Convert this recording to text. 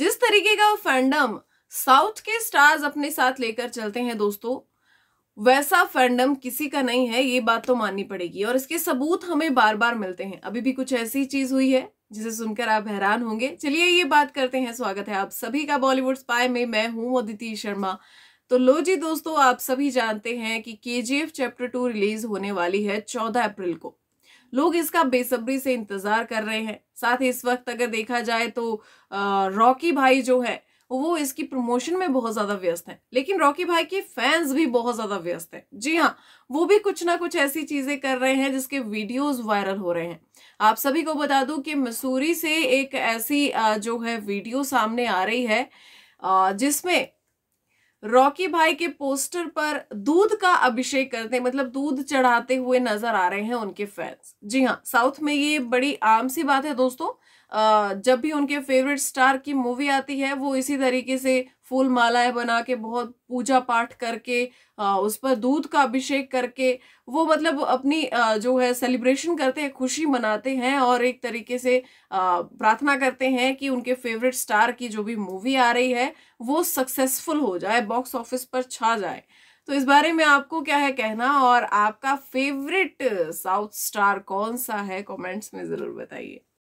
जिस तरीके का फैंडम साउथ के स्टार्स अपने साथ लेकर चलते हैं दोस्तों वैसा फैंडम किसी का नहीं है ये बात तो माननी पड़ेगी और इसके सबूत हमें बार बार मिलते हैं अभी भी कुछ ऐसी चीज हुई है जिसे सुनकर आप हैरान होंगे चलिए ये बात करते हैं स्वागत है आप सभी का बॉलीवुड स्पाई में मैं हूं अदिति शर्मा तो लो जी दोस्तों आप सभी जानते हैं कि के चैप्टर टू रिलीज होने वाली है चौदह अप्रैल को लोग इसका बेसब्री से इंतजार कर रहे हैं साथ ही इस वक्त अगर देखा जाए तो रॉकी भाई जो है वो इसकी प्रमोशन में बहुत ज़्यादा व्यस्त हैं लेकिन रॉकी भाई के फैंस भी बहुत ज़्यादा व्यस्त हैं जी हाँ वो भी कुछ ना कुछ ऐसी चीज़ें कर रहे हैं जिसके वीडियोस वायरल हो रहे हैं आप सभी को बता दूं कि मसूरी से एक ऐसी जो है वीडियो सामने आ रही है जिसमें रॉकी भाई के पोस्टर पर दूध का अभिषेक करते मतलब दूध चढ़ाते हुए नजर आ रहे हैं उनके फैंस जी हाँ साउथ में ये बड़ी आम सी बात है दोस्तों जब भी उनके फेवरेट स्टार की मूवी आती है वो इसी तरीके से फूल मालाएं बना के बहुत पूजा पाठ करके उस पर दूध का अभिषेक करके वो मतलब अपनी जो है सेलिब्रेशन करते हैं खुशी मनाते हैं और एक तरीके से प्रार्थना करते हैं कि उनके फेवरेट स्टार की जो भी मूवी आ रही है वो सक्सेसफुल हो जाए बॉक्स ऑफिस पर छा जाए तो इस बारे में आपको क्या है कहना और आपका फेवरेट साउथ स्टार कौन सा है कमेंट्स में ज़रूर बताइए